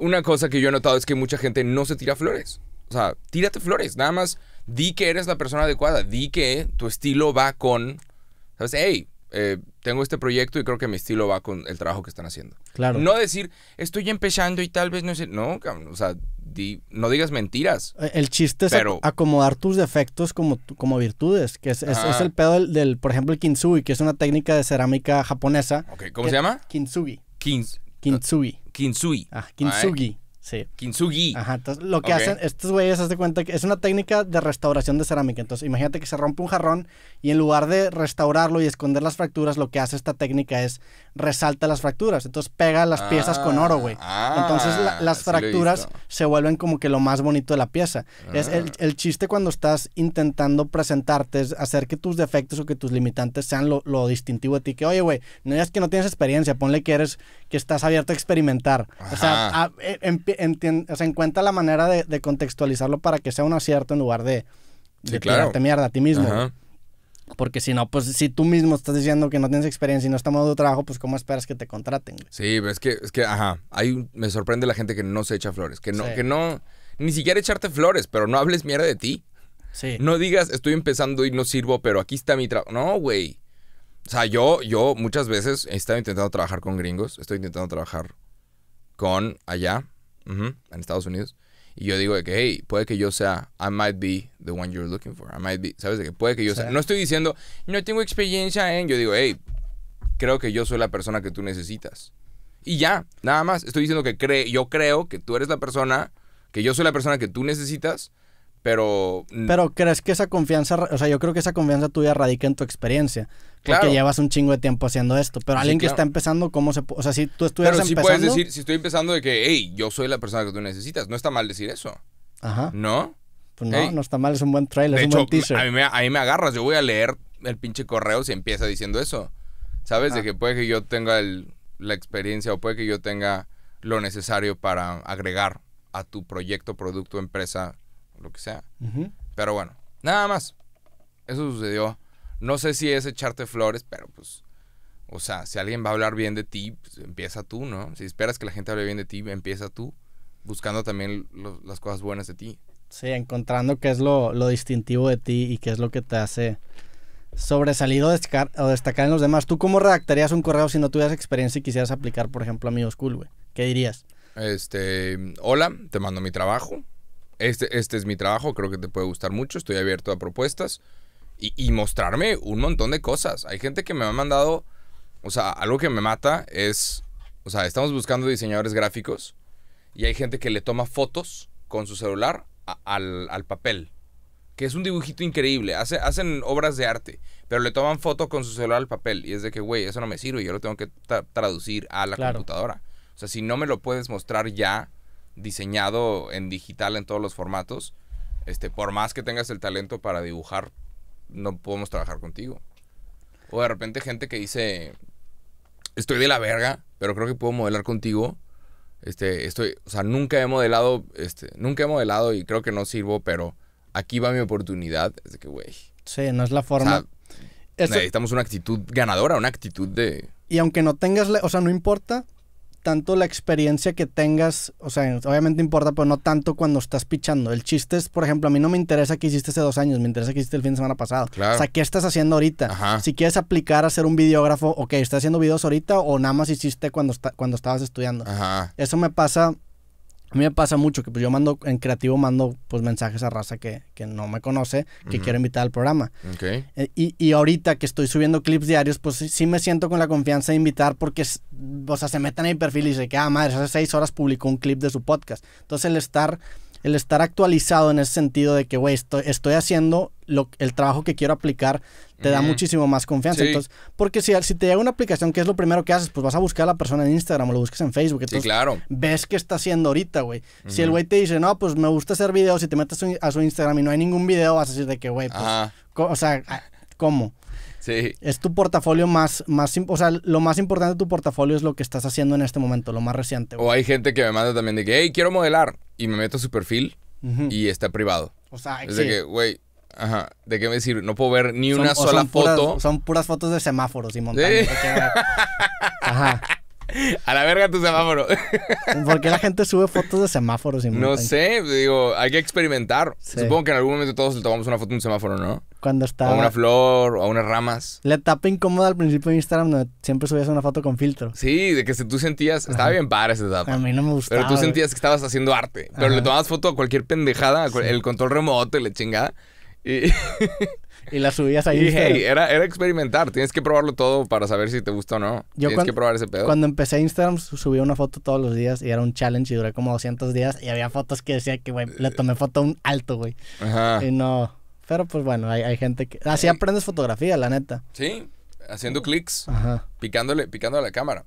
una cosa que yo he notado es que mucha gente no se tira flores. O sea, tírate flores, nada más di que eres la persona adecuada, di que tu estilo va con, ¿sabes? Hey, eh, tengo este proyecto y creo que mi estilo va con el trabajo que están haciendo. Claro. No decir, estoy empezando y tal vez no sé. No, o sea, di, no digas mentiras. Eh, el chiste es acomodar tus defectos como, como virtudes, que es, el pedo del, por ejemplo, el kintsugi, que es una técnica de cerámica japonesa. ¿Cómo se llama? Kintsugi. Kins Kintsugi. Kintsugi. Ah, Kintsugi. Sí. Kintsugi. Ajá, entonces lo que hacen, estos güeyes, se cuenta que es una técnica de restauración de cerámica. Entonces, imagínate que se rompe un jarrón y en lugar de restaurarlo y esconder las fracturas, lo que hace esta técnica es resalta las fracturas. Entonces, pega las piezas con oro, güey. Ah, entonces, las fracturas se vuelven como que lo más bonito de la pieza. Es ah. el, chiste cuando estás intentando presentarte es hacer que tus defectos o que tus limitantes sean lo, lo distintivo de ti. Que, oye, güey, no es que no tienes experiencia, ponle que eres, que estás abierto a experimentar. O sea, e, empieza se encuentra la manera de, contextualizarlo para que sea un acierto en lugar de, de tirarte mierda a ti mismo. Porque si no, pues si tú mismo estás diciendo que no tienes experiencia y no estás modo de trabajo, pues ¿cómo esperas que te contraten? Sí, es que, es que, ajá, ahí me sorprende la gente que no se echa flores, que no, que no, ni siquiera echarte flores, pero no hables mierda de ti. Sí. No digas, estoy empezando y no sirvo, pero aquí está mi trabajo. No, güey. O sea, yo, yo muchas veces he estado intentando trabajar con gringos, estoy intentando trabajar con allá, en Estados Unidos. Y yo digo de que, hey, puede que yo sea, I might be the one you're looking for. I might be, ¿sabes? De que puede que yo sea, No estoy diciendo, no tengo experiencia en. Yo digo, hey, creo que yo soy la persona que tú necesitas. Y ya, nada más. Estoy diciendo que cree yo creo que tú eres la persona, que yo soy la persona que tú necesitas pero. Pero crees que esa confianza, o sea, yo creo que esa confianza tuya radica en tu experiencia. Claro. Porque llevas un chingo de tiempo haciendo esto. Pero alguien que está empezando, ¿cómo se O sea, si tú estuvieras Pero sí puedes decir, si estoy empezando de que, hey, yo soy la persona que tú necesitas. No está mal decir eso. Ajá. ¿No? Pues no, no está mal, es un buen trailer, es un buen a mí, me, a mí me agarras, yo voy a leer el pinche correo si empieza diciendo eso. ¿Sabes? De ah. que puede que yo tenga la experiencia o puede que yo tenga lo necesario para agregar a tu proyecto, producto, empresa, lo que sea. Pero bueno, nada más. Eso sucedió. No sé si es echarte flores, pero pues. O sea, si alguien va a hablar bien de ti, pues, empieza tú, ¿no? Si esperas que la gente hable bien de ti, empieza tú. Buscando también las cosas buenas de ti. Sí, encontrando qué es lo, distintivo de ti y qué es lo que te hace Sobresalido... o destacar, en los demás. ¿Tú cómo redactarías un correo si no tuvieras experiencia y quisieras aplicar, por ejemplo, a Amigos Cool, güey? ¿Qué dirías? Este, hola, te mando mi trabajo. Este, este, es mi trabajo, creo que te puede gustar mucho, estoy abierto a propuestas y, mostrarme un montón de cosas. Hay gente que me ha mandado, o sea, algo que me mata es, o sea, estamos buscando diseñadores gráficos y hay gente que le toma fotos con su celular al, papel, que es un dibujito increíble, Hace, hacen obras de arte, pero le toman foto con su celular al papel y es de que, güey, eso no me sirve, yo lo tengo que traducir a la computadora. O sea, si no me lo puedes mostrar ya, diseñado en digital en todos los formatos, este, por más que tengas el talento para dibujar, no podemos trabajar contigo. O de repente gente que dice, estoy de la verga, pero creo que puedo modelar contigo. Este, estoy, o sea, nunca he modelado, este, nunca he modelado y creo que no sirvo, pero aquí va mi oportunidad. Es de que, güey. Sí, no es la forma. Necesitamos una actitud ganadora, una actitud de... Y aunque no tengas, o sea, no importa tanto la experiencia que tengas, o sea, obviamente importa, pero no tanto cuando estás pichando. El chiste es, por ejemplo, a mí no me interesa que hiciste hace dos años, me interesa que hiciste el fin de semana pasado. O sea, ¿qué estás haciendo ahorita? Ajá. Si quieres aplicar a ser un videógrafo, ok, ¿estás haciendo videos ahorita o nada más hiciste cuando, cuando estabas estudiando? Ajá. Eso me pasa a mí me pasa mucho que pues yo mando, en creativo mando pues mensajes a raza que, no me conoce, que quiero invitar al programa. Eh, y, ahorita que estoy subiendo clips diarios, pues sí, me siento con la confianza de invitar porque, se meten en mi perfil y dicen que, ah, madre, hace seis horas publicó un clip de su podcast. Entonces el estar el estar actualizado en ese sentido de que, güey, estoy, haciendo lo, el trabajo que quiero aplicar, te da muchísimo más confianza. Entonces, porque si, si te llega una aplicación, ¿qué es lo primero que haces? Pues vas a buscar a la persona en Instagram o lo busques en Facebook. Entonces, claro. Ves qué está haciendo ahorita, güey. Si el güey te dice, no, pues me gusta hacer videos y te metes a su, a su Instagram y no hay ningún video, vas a decir de que, güey, pues, o sea, ¿cómo? Sí. Es tu portafolio más, más, o sea, lo más importante de tu portafolio es lo que estás haciendo en este momento, lo más reciente. O hay gente que me manda también de que, hey, quiero modelar y me meto a su perfil y está privado. O sea, es de que, güey, Ajá. ¿De qué me decir? No puedo ver ni una sola foto. son puras fotos de semáforos y montañas. Ajá. A la verga tu semáforo. ¿Por qué la gente sube fotos de semáforos y montañas? No sé, digo, hay que experimentar. Supongo que en algún momento todos le tomamos una foto de un semáforo, ¿no? cuando estaba... una flor, o unas ramas. La etapa incómoda al principio de Instagram, donde siempre subías una foto con filtro. Sí, de que tú sentías. Estaba bien padre esa etapa. A mí no me gustaba. Pero tú sentías que estabas haciendo arte. Pero le tomabas foto a cualquier pendejada, el control remoto y la chingada. Y, y la subías ahí. Y hey, era, era experimentar. Tienes que probarlo todo para saber si te gusta o no. Yo Tienes que probar ese pedo. Cuando empecé Instagram, subía una foto todos los días y era un challenge y duré como 200 días. Y había fotos que decía que, güey, le tomé foto a un alto, güey. Ajá. Y no. Pero pues bueno, hay, gente que... Así aprendes fotografía, la neta. Sí, haciendo clics, picándole, picándole a la cámara.